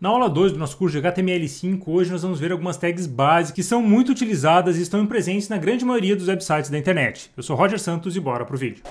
Na aula 2 do nosso curso de HTML5, hoje nós vamos ver algumas tags básicas que são muito utilizadas e estão presentes na grande maioria dos websites da internet. Eu sou Roger Santos e bora pro vídeo.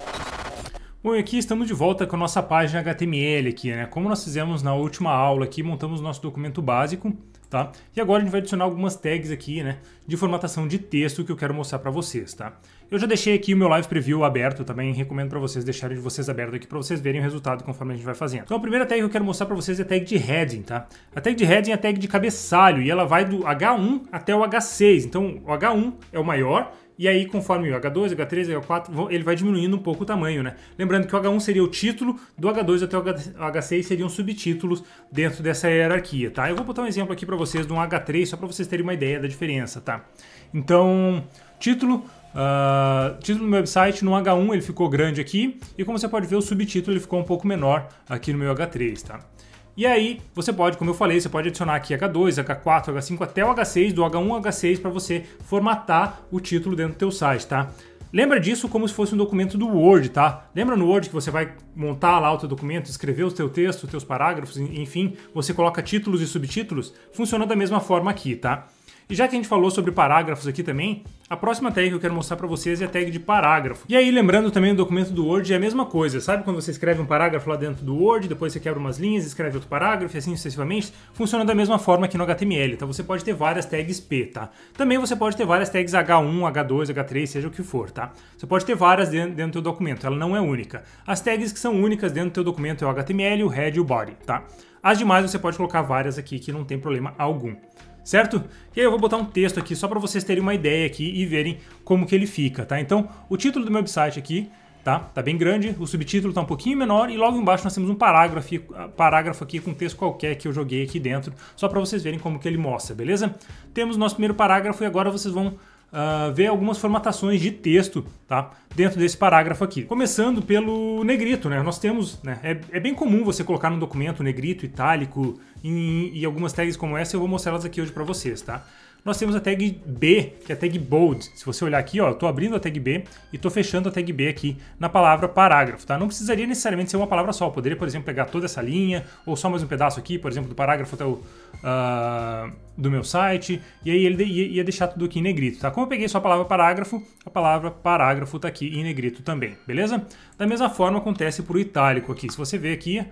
Bom, e aqui estamos de volta com a nossa página HTML aqui, né? Como nós fizemos na última aula aqui, montamos nosso documento básico, tá? E agora a gente vai adicionar algumas tags aqui, né, de formatação de texto que eu quero mostrar para vocês, tá? Eu já deixei aqui o meu live preview aberto também, recomendo para vocês deixarem de vocês aberto aqui para vocês verem o resultado conforme a gente vai fazendo. Então a primeira tag que eu quero mostrar para vocês é a tag de heading, tá? A tag de heading é a tag de cabeçalho e ela vai do H1 até o H6. Então o H1 é o maior e aí, conforme o H2, H3, H4, ele vai diminuindo um pouco o tamanho, né? Lembrando que o H1 seria o título, do H2 até o H6 seriam subtítulos dentro dessa hierarquia, tá? Eu vou botar um exemplo aqui para vocês de um H3, só para vocês terem uma ideia da diferença, tá? Então, título Uh, título do meu website no H1 ele ficou grande aqui e como você pode ver o subtítulo ele ficou um pouco menor aqui no meu H3, tá? E aí, você pode, como eu falei, você pode adicionar aqui H2, H4, H5 até o H6, do H1 H6 para você formatar o título dentro do teu site, tá? Lembra disso como se fosse um documento do Word, tá? Lembra no Word que você vai montar lá o teu documento, escrever o teu texto, os teus parágrafos, enfim, você coloca títulos e subtítulos? Funciona da mesma forma aqui, tá? E já que a gente falou sobre parágrafos aqui também, a próxima tag que eu quero mostrar para vocês é a tag de parágrafo. E aí, lembrando também o documento do Word, é a mesma coisa. Sabe quando você escreve um parágrafo lá dentro do Word, depois você quebra umas linhas, escreve outro parágrafo e assim sucessivamente? Funciona da mesma forma aqui no HTML, tá? Você pode ter várias tags P, tá? Também você pode ter várias tags H1, H2, H3, seja o que for, tá? Você pode ter várias dentro, dentro do teu documento, ela não é única. As tags que são únicas dentro do teu documento é o HTML, o head e o body, tá? As demais você pode colocar várias aqui que não tem problema algum certo? E aí eu vou botar um texto aqui só para vocês terem uma ideia aqui e verem como que ele fica, tá? Então, o título do meu website aqui tá? Tá bem grande, o subtítulo tá um pouquinho menor e logo embaixo nós temos um parágrafo, ah, parágrafo aqui com texto qualquer que eu joguei aqui dentro, só para vocês verem como que ele mostra, beleza? Temos nosso primeiro parágrafo e agora vocês vão uh, ver algumas formatações de texto tá? dentro desse parágrafo aqui. Começando pelo negrito, né? Nós temos, né? É, é bem comum você colocar no documento negrito, itálico e algumas tags como essa, eu vou mostrar elas aqui hoje para vocês, tá? nós temos a tag B, que é a tag bold. Se você olhar aqui, ó, eu estou abrindo a tag B e estou fechando a tag B aqui na palavra parágrafo. Tá? Não precisaria necessariamente ser uma palavra só. Eu poderia, por exemplo, pegar toda essa linha ou só mais um pedaço aqui, por exemplo, do parágrafo até o, uh, do meu site. E aí ele ia deixar tudo aqui em negrito. Tá? Como eu peguei só a palavra parágrafo, a palavra parágrafo está aqui em negrito também, beleza? Da mesma forma acontece para o itálico aqui. Se você ver aqui,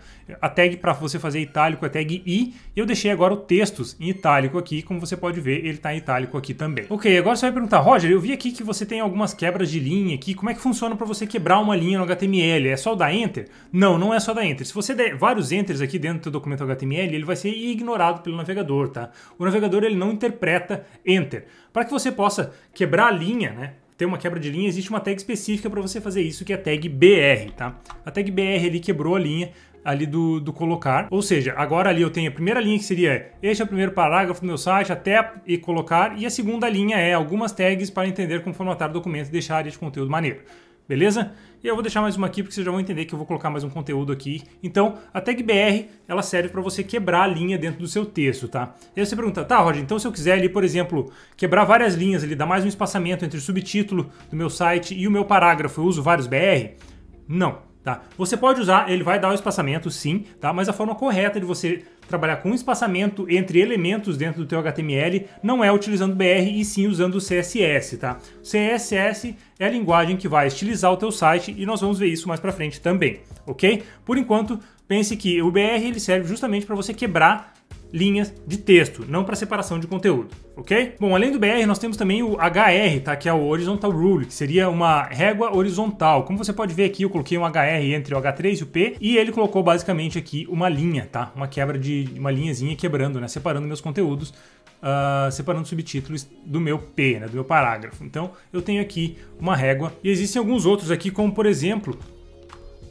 a tag para você fazer itálico é a tag I. E eu deixei agora o textos em itálico aqui, como você pode ver, ele ele está em itálico aqui também. Ok, agora você vai perguntar, Roger, eu vi aqui que você tem algumas quebras de linha aqui, como é que funciona para você quebrar uma linha no HTML? É só dar Enter? Não, não é só dar Enter. Se você der vários Enters aqui dentro do documento HTML, ele vai ser ignorado pelo navegador, tá? O navegador ele não interpreta Enter. Para que você possa quebrar a linha, né? ter uma quebra de linha, existe uma tag específica para você fazer isso, que é a tag BR, tá? A tag BR ali quebrou a linha ali do, do colocar, ou seja, agora ali eu tenho a primeira linha que seria este é o primeiro parágrafo do meu site até e colocar, e a segunda linha é algumas tags para entender como formatar o documento e deixar este conteúdo maneiro beleza? E eu vou deixar mais uma aqui porque vocês já vão entender que eu vou colocar mais um conteúdo aqui. Então, a tag BR, ela serve para você quebrar a linha dentro do seu texto, tá? E aí você pergunta, tá, Roger, então se eu quiser ali, por exemplo, quebrar várias linhas, ele dá mais um espaçamento entre o subtítulo do meu site e o meu parágrafo, eu uso vários BR? Não, tá? Você pode usar, ele vai dar o um espaçamento sim, tá? Mas a forma correta de você trabalhar com espaçamento entre elementos dentro do teu HTML não é utilizando BR e sim usando CSS, tá? CSS é a linguagem que vai estilizar o teu site e nós vamos ver isso mais para frente também, ok? Por enquanto, pense que o BR ele serve justamente para você quebrar linhas de texto, não para separação de conteúdo, ok? Bom, além do BR, nós temos também o HR, tá? que é o Horizontal Rule, que seria uma régua horizontal. Como você pode ver aqui, eu coloquei um HR entre o H3 e o P, e ele colocou basicamente aqui uma linha, tá? uma quebra de uma linhazinha quebrando, né? separando meus conteúdos Uh, separando subtítulos do meu P, né, do meu parágrafo. Então eu tenho aqui uma régua e existem alguns outros aqui, como por exemplo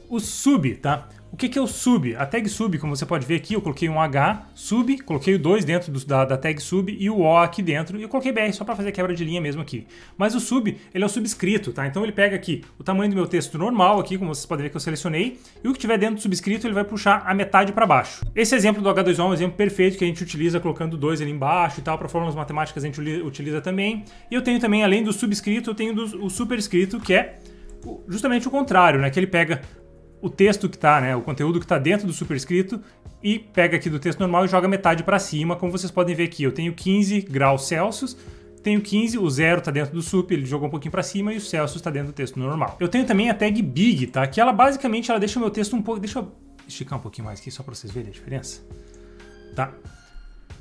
o sub, tá? O que, que é o sub? A tag sub, como você pode ver aqui, eu coloquei um H sub, coloquei o 2 dentro do, da, da, tag sub e o O aqui dentro, e eu coloquei BR só para fazer quebra de linha mesmo aqui. Mas o sub, ele é o subscrito, tá? Então ele pega aqui o tamanho do meu texto normal aqui, como vocês podem ver que eu selecionei, e o que tiver dentro do subscrito ele vai puxar a metade para baixo. Esse exemplo do H2O é um exemplo perfeito que a gente utiliza colocando 2 ali embaixo e tal, para fórmulas matemáticas a gente utiliza também. E eu tenho também, além do subscrito, eu tenho do, o superscrito, que é justamente o contrário, né? Que ele pega o texto que está, né, o conteúdo que está dentro do superscrito e pega aqui do texto normal e joga metade para cima, como vocês podem ver aqui. Eu tenho 15 graus Celsius, tenho 15, o zero está dentro do sup, ele jogou um pouquinho para cima e o Celsius está dentro do texto normal. Eu tenho também a tag big, tá? Que ela basicamente ela deixa o meu texto um pouco, deixa eu esticar um pouquinho mais aqui só para vocês verem a diferença. Tá?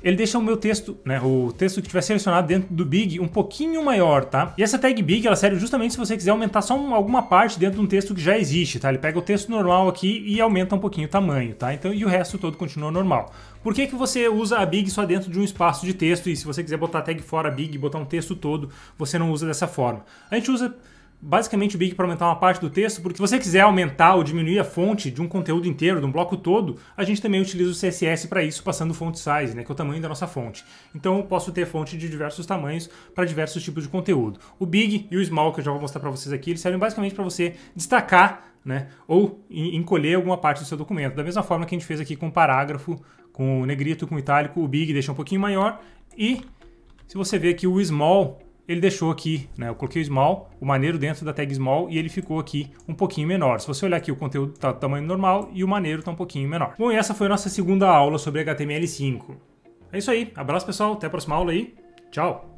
ele deixa o meu texto, né, o texto que tiver selecionado dentro do big um pouquinho maior, tá? E essa tag big, ela serve justamente se você quiser aumentar só um, alguma parte dentro de um texto que já existe, tá? Ele pega o texto normal aqui e aumenta um pouquinho o tamanho, tá? Então, e o resto todo continua normal. Por que, que você usa a big só dentro de um espaço de texto e se você quiser botar a tag fora a big, botar um texto todo, você não usa dessa forma? A gente usa basicamente o Big para aumentar uma parte do texto, porque se você quiser aumentar ou diminuir a fonte de um conteúdo inteiro, de um bloco todo, a gente também utiliza o CSS para isso, passando o font size, né, que é o tamanho da nossa fonte. Então eu posso ter fonte de diversos tamanhos para diversos tipos de conteúdo. O Big e o Small, que eu já vou mostrar para vocês aqui, eles servem basicamente para você destacar né, ou encolher alguma parte do seu documento. Da mesma forma que a gente fez aqui com o parágrafo, com o negrito, com o itálico, o Big deixa um pouquinho maior e se você ver que o Small ele deixou aqui, né? Eu coloquei o small, o maneiro dentro da tag small e ele ficou aqui um pouquinho menor. Se você olhar aqui, o conteúdo tá do tamanho normal e o maneiro tá um pouquinho menor. Bom, e essa foi a nossa segunda aula sobre HTML5. É isso aí. Abraço, pessoal. Até a próxima aula aí. Tchau!